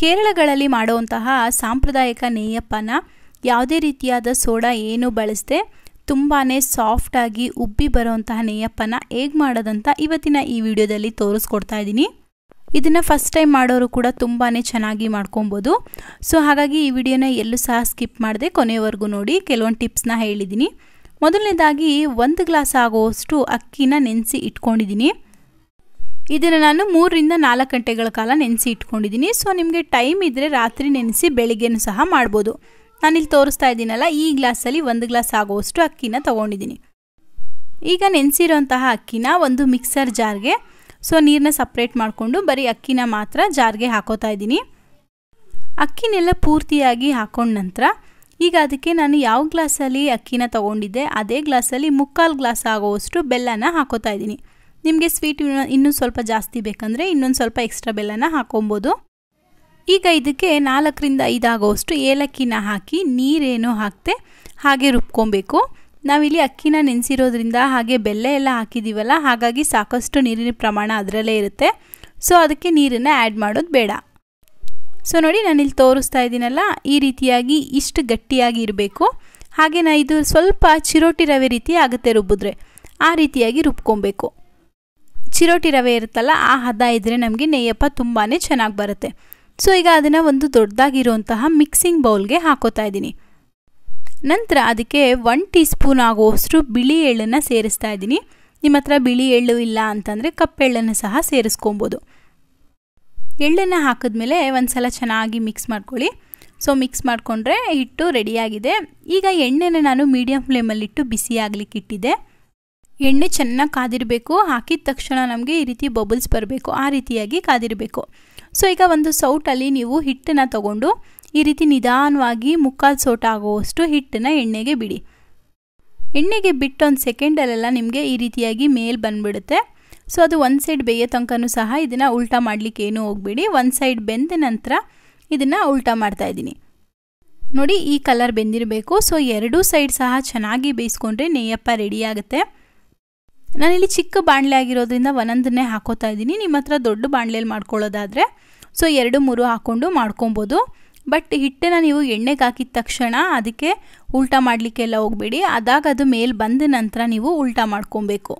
ಕೇರಳಗಳಲ್ಲಿ ಮಾಡುವಂತಹ ಸಾಂಪ್ರದಾಯಿಕ ನೇಯಪ್ಪನ ಯಾವುದೇ ರೀತಿಯಾದ ಸೋಡಾ ಏನು ಬಳಸದೆ ತುಂಬಾ ಸಾಫ್ಟಾಗಿ ಉಬ್ಬಿ ಬರುವಂತಹ ನೇಯಪ್ಪನ ಹೇಗೆ ಮಾಡೋದಂತ ಇವತ್ತಿನ ಈ ವಿಡಿಯೋದಲ್ಲಿ ತೋರಿಸ್ಕೊಡ್ತಾ ಇದ್ದೀನಿ ಇದನ್ನು ಫಸ್ಟ್ ಟೈಮ್ ಮಾಡೋರು ಕೂಡ ತುಂಬಾ ಚೆನ್ನಾಗಿ ಮಾಡ್ಕೊಬೋದು ಸೊ ಹಾಗಾಗಿ ಈ ವಿಡಿಯೋನ ಎಲ್ಲೂ ಸಹ ಸ್ಕಿಪ್ ಮಾಡದೆ ಕೊನೆಯವರೆಗೂ ನೋಡಿ ಕೆಲವೊಂದು ಟಿಪ್ಸ್ನ ಹೇಳಿದ್ದೀನಿ ಮೊದಲನೇದಾಗಿ ಒಂದು ಗ್ಲಾಸ್ ಆಗುವಷ್ಟು ಅಕ್ಕಿನ ನೆನೆಸಿ ಇಟ್ಕೊಂಡಿದ್ದೀನಿ ಇದನ್ನು ನಾನು ಮೂರರಿಂದ ನಾಲ್ಕು ಗಂಟೆಗಳ ಕಾಲ ನೆನೆಸಿ ಇಟ್ಕೊಂಡಿದ್ದೀನಿ ಸೊ ನಿಮಗೆ ಟೈಮ್ ಇದ್ದರೆ ರಾತ್ರಿ ನೆನೆಸಿ ಬೆಳಿಗ್ಗೆನೂ ಸಹ ಮಾಡ್ಬೋದು ನಾನಿಲ್ಲಿ ತೋರಿಸ್ತಾ ಇದ್ದೀನಲ್ಲ ಈ ಗ್ಲಾಸಲ್ಲಿ ಒಂದು ಗ್ಲಾಸ್ ಆಗುವಷ್ಟು ಅಕ್ಕಿನ ತೊಗೊಂಡಿದ್ದೀನಿ ಈಗ ನೆನೆಸಿರೋಂತಹ ಅಕ್ಕಿನ ಒಂದು ಮಿಕ್ಸರ್ ಜಾರ್ಗೆ ಸೊ ನೀರನ್ನ ಸಪ್ರೇಟ್ ಮಾಡಿಕೊಂಡು ಬರೀ ಅಕ್ಕಿನ ಮಾತ್ರ ಜಾರ್ಗೆ ಹಾಕೋತಾ ಇದ್ದೀನಿ ಅಕ್ಕಿನೆಲ್ಲ ಪೂರ್ತಿಯಾಗಿ ಹಾಕೊಂಡ ನಂತರ ಈಗ ಅದಕ್ಕೆ ನಾನು ಯಾವ ಗ್ಲಾಸಲ್ಲಿ ಅಕ್ಕಿನ ತೊಗೊಂಡಿದ್ದೆ ಅದೇ ಗ್ಲಾಸಲ್ಲಿ ಮುಕ್ಕಾಲು ಗ್ಲಾಸ್ ಆಗುವಷ್ಟು ಬೆಲ್ಲನ ಹಾಕೋತಾ ಇದ್ದೀನಿ ನಿಮಗೆ ಸ್ವೀಟ್ ಇನ್ನೂ ಸ್ವಲ್ಪ ಜಾಸ್ತಿ ಬೇಕಂದರೆ ಇನ್ನೊಂದು ಸ್ವಲ್ಪ ಎಕ್ಸ್ಟ್ರಾ ಬೆಲ್ಲನ ಹಾಕೊಬೋದು ಈಗ ಇದಕ್ಕೆ ನಾಲ್ಕರಿಂದ ಐದಾಗುವಷ್ಟು ಏಲಕ್ಕಿನ ಹಾಕಿ ನೀರೇನೋ ಹಾಕ್ತೆ ಹಾಗೆ ರುಬ್ಕೊಬೇಕು ನಾವಿಲ್ಲಿ ಅಕ್ಕಿನ ನೆನೆಸಿರೋದ್ರಿಂದ ಹಾಗೆ ಬೆಲ್ಲ ಎಲ್ಲ ಹಾಕಿದ್ದೀವಲ್ಲ ಹಾಗಾಗಿ ಸಾಕಷ್ಟು ನೀರಿನ ಪ್ರಮಾಣ ಅದರಲ್ಲೇ ಇರುತ್ತೆ ಸೊ ಅದಕ್ಕೆ ನೀರನ್ನು ಆ್ಯಡ್ ಮಾಡೋದು ಬೇಡ ಸೊ ನೋಡಿ ನಾನಿಲ್ಲಿ ತೋರಿಸ್ತಾ ಇದ್ದೀನಲ್ಲ ಈ ರೀತಿಯಾಗಿ ಇಷ್ಟು ಗಟ್ಟಿಯಾಗಿ ಇರಬೇಕು ಹಾಗೆ ನಾ ಇದು ಸ್ವಲ್ಪ ಚಿರೋಟಿ ರವೆ ರೀತಿ ಆಗುತ್ತೆ ರುಬ್ಬಿದ್ರೆ ಆ ರೀತಿಯಾಗಿ ರುಬ್ಕೊಬೇಕು ಚಿರೋಟಿ ರವೆ ಇರುತ್ತಲ್ಲ ಆ ಹದ ಇದ್ದರೆ ನಮಗೆ ನೆಯ್ಯಪ್ಪ ತುಂಬಾ ಚೆನ್ನಾಗಿ ಬರುತ್ತೆ ಸೊ ಈಗ ಅದನ್ನು ಒಂದು ದೊಡ್ಡದಾಗಿರುವಂತಹ ಮಿಕ್ಸಿಂಗ್ ಬೌಲ್ಗೆ ಹಾಕೋತಾ ಇದ್ದೀನಿ ನಂತರ ಅದಕ್ಕೆ ಒನ್ ಟೀ ಸ್ಪೂನ್ ಆಗುವಷ್ಟು ಬಿಳಿ ಎಳ್ಳನ್ನು ಸೇರಿಸ್ತಾ ಇದ್ದೀನಿ ನಿಮ್ಮ ಹತ್ರ ಬಿಳಿ ಎಳ್ಳು ಇಲ್ಲ ಅಂತಂದರೆ ಕಪ್ಪೆಳ್ಳನ್ನು ಸಹ ಸೇರಿಸ್ಕೊಬೋದು ಎಳ್ಳನ್ನು ಹಾಕಿದ್ಮೇಲೆ ಒಂದು ಸಲ ಚೆನ್ನಾಗಿ ಮಿಕ್ಸ್ ಮಾಡ್ಕೊಳ್ಳಿ ಸೊ ಮಿಕ್ಸ್ ಮಾಡಿಕೊಂಡ್ರೆ ಹಿಟ್ಟು ರೆಡಿಯಾಗಿದೆ ಈಗ ಎಣ್ಣೆನ ನಾನು ಮೀಡಿಯಂ ಫ್ಲೇಮಲ್ಲಿಟ್ಟು ಬಿಸಿ ಆಗಲಿಕ್ಕೆ ಎಣ್ಣೆ ಚೆನ್ನಾಗಿ ಕಾದಿರಬೇಕು ಹಾಕಿದ ತಕ್ಷಣ ನಮಗೆ ಈ ರೀತಿ ಬಬಲ್ಸ್ ಬರಬೇಕು ಆ ರೀತಿಯಾಗಿ ಕಾದಿರಬೇಕು ಸೊ ಈಗ ಒಂದು ಸೌಟಲ್ಲಿ ನೀವು ಹಿಟ್ಟನ್ನು ತಗೊಂಡು ಈ ರೀತಿ ನಿಧಾನವಾಗಿ ಮುಕ್ಕಾಲು ಸೌಟ್ ಆಗುವಷ್ಟು ಹಿಟ್ಟನ್ನು ಎಣ್ಣೆಗೆ ಬಿಡಿ ಎಣ್ಣೆಗೆ ಬಿಟ್ಟು ಒಂದು ಸೆಕೆಂಡಲ್ಲೆಲ್ಲ ನಿಮಗೆ ಈ ರೀತಿಯಾಗಿ ಮೇಲ್ ಬಂದ್ಬಿಡುತ್ತೆ ಸೊ ಅದು ಒಂದು ಸೈಡ್ ಬೇಯೋ ತನಕನೂ ಸಹ ಇದನ್ನು ಉಲ್ಟಾ ಮಾಡಲಿಕ್ಕೆ ಏನೂ ಹೋಗಬೇಡಿ ಒಂದು ಸೈಡ್ ಬೆಂದ ನಂತರ ಇದನ್ನು ಉಲ್ಟಾ ಮಾಡ್ತಾಯಿದ್ದೀನಿ ನೋಡಿ ಈ ಕಲರ್ ಬೆಂದಿರಬೇಕು ಸೊ ಎರಡೂ ಸೈಡ್ ಸಹ ಚೆನ್ನಾಗಿ ಬೇಯಿಸ್ಕೊಂಡ್ರೆ ನೇಯಪ್ಪ ರೆಡಿ ಆಗುತ್ತೆ ನಾನಿಲ್ಲಿ ಚಿಕ್ಕ ಬಾಣಲೆ ಆಗಿರೋದ್ರಿಂದ ಒಂದೊಂದನ್ನೇ ಹಾಕೋತಾ ಇದ್ದೀನಿ ನಿಮ್ಮ ಹತ್ರ ದೊಡ್ಡ ಬಾಣಲೆಯಲ್ಲಿ ಮಾಡ್ಕೊಳ್ಳೋದಾದರೆ ಸೊ ಎರಡು ಮೂರು ಹಾಕ್ಕೊಂಡು ಮಾಡ್ಕೊಬೋದು ಬಟ್ ಹಿಟ್ಟನ್ನು ನೀವು ಎಣ್ಣೆಗೆ ಹಾಕಿದ ತಕ್ಷಣ ಅದಕ್ಕೆ ಉಲ್ಟಾ ಮಾಡಲಿಕ್ಕೆಲ್ಲ ಹೋಗಬೇಡಿ ಅದಾಗ ಅದು ಮೇಲೆ ಬಂದ ನಂತರ ನೀವು ಉಲ್ಟಾ ಮಾಡ್ಕೊಬೇಕು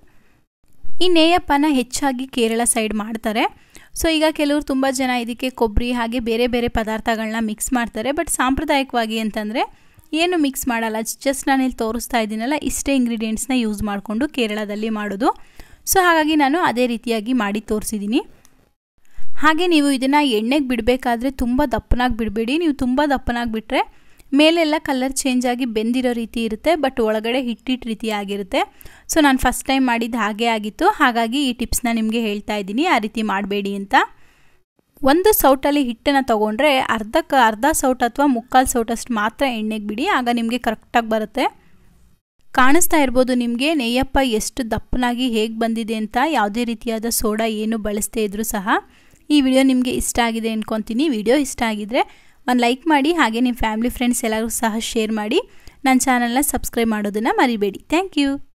ಈ ನೇಯಪ್ಪನ ಹೆಚ್ಚಾಗಿ ಕೇರಳ ಸೈಡ್ ಮಾಡ್ತಾರೆ ಸೊ ಈಗ ಕೆಲವರು ತುಂಬ ಜನ ಇದಕ್ಕೆ ಕೊಬ್ಬರಿ ಹಾಗೆ ಬೇರೆ ಬೇರೆ ಪದಾರ್ಥಗಳನ್ನ ಮಿಕ್ಸ್ ಮಾಡ್ತಾರೆ ಬಟ್ ಸಾಂಪ್ರದಾಯಿಕವಾಗಿ ಅಂತಂದರೆ ಏನು ಮಿಕ್ಸ್ ಮಾಡಲ್ಲ ಜಸ್ಟ್ ನಾನಿಲ್ಲಿ ತೋರಿಸ್ತಾ ಇದ್ದೀನಲ್ಲ ಇಷ್ಟೇ ಇಂಗ್ರೀಡಿಯೆಂಟ್ಸ್ನ ಯೂಸ್ ಮಾಡಿಕೊಂಡು ಕೇರಳದಲ್ಲಿ ಮಾಡೋದು ಸೊ ಹಾಗಾಗಿ ನಾನು ಅದೇ ರೀತಿಯಾಗಿ ಮಾಡಿ ತೋರಿಸಿದ್ದೀನಿ ಹಾಗೆ ನೀವು ಇದನ್ನು ಎಣ್ಣೆಗೆ ಬಿಡಬೇಕಾದ್ರೆ ತುಂಬ ದಪ್ಪನಾಗಿ ಬಿಡಬೇಡಿ ನೀವು ತುಂಬ ದಪ್ಪನಾಗಿ ಬಿಟ್ಟರೆ ಮೇಲೆಲ್ಲ ಕಲರ್ ಚೇಂಜ್ ಆಗಿ ಬೆಂದಿರೋ ರೀತಿ ಇರುತ್ತೆ ಬಟ್ ಒಳಗಡೆ ಹಿಟ್ಟಿಟ್ಟು ರೀತಿ ಆಗಿರುತ್ತೆ ಸೊ ನಾನು ಫಸ್ಟ್ ಟೈಮ್ ಮಾಡಿದ್ದು ಹಾಗೆ ಆಗಿತ್ತು ಹಾಗಾಗಿ ಈ ಟಿಪ್ಸ್ನ ನಿಮಗೆ ಹೇಳ್ತಾ ಇದ್ದೀನಿ ಆ ರೀತಿ ಮಾಡಬೇಡಿ ಅಂತ ಒಂದು ಸೌಟಲ್ಲಿ ಹಿಟ್ಟನ್ನು ತೊಗೊಂಡ್ರೆ ಅರ್ಧಕ್ಕೆ ಅರ್ಧ ಸೌಟ್ ಅಥವಾ ಮುಕ್ಕಾಲು ಸೌಟಷ್ಟು ಮಾತ್ರ ಎಣ್ಣೆಗೆ ಬಿಡಿ ಆಗ ನಿಮಗೆ ಕರೆಕ್ಟಾಗಿ ಬರುತ್ತೆ ಕಾಣಿಸ್ತಾ ಇರ್ಬೋದು ನಿಮಗೆ ನೆಯ್ಯಪ್ಪ ಎಷ್ಟು ದಪ್ಪನಾಗಿ ಹೇಗೆ ಬಂದಿದೆ ಅಂತ ಯಾವುದೇ ರೀತಿಯಾದ ಸೋಡಾ ಏನು ಬಳಸ್ತೇ ಇದ್ದರೂ ಸಹ ಈ ವಿಡಿಯೋ ನಿಮಗೆ ಇಷ್ಟ ಆಗಿದೆ ಅಂದ್ಕೊತೀನಿ ವಿಡಿಯೋ ಇಷ್ಟ ಆಗಿದ್ರೆ ಒಂದು ಲೈಕ್ ಮಾಡಿ ಹಾಗೆ ನಿಮ್ಮ ಫ್ಯಾಮಿಲಿ ಫ್ರೆಂಡ್ಸ್ ಎಲ್ಲರೂ ಸಹ ಶೇರ್ ಮಾಡಿ ನನ್ನ ಚಾನಲ್ನ ಸಬ್ಸ್ಕ್ರೈಬ್ ಮಾಡೋದನ್ನು ಮರಿಬೇಡಿ ಥ್ಯಾಂಕ್ ಯು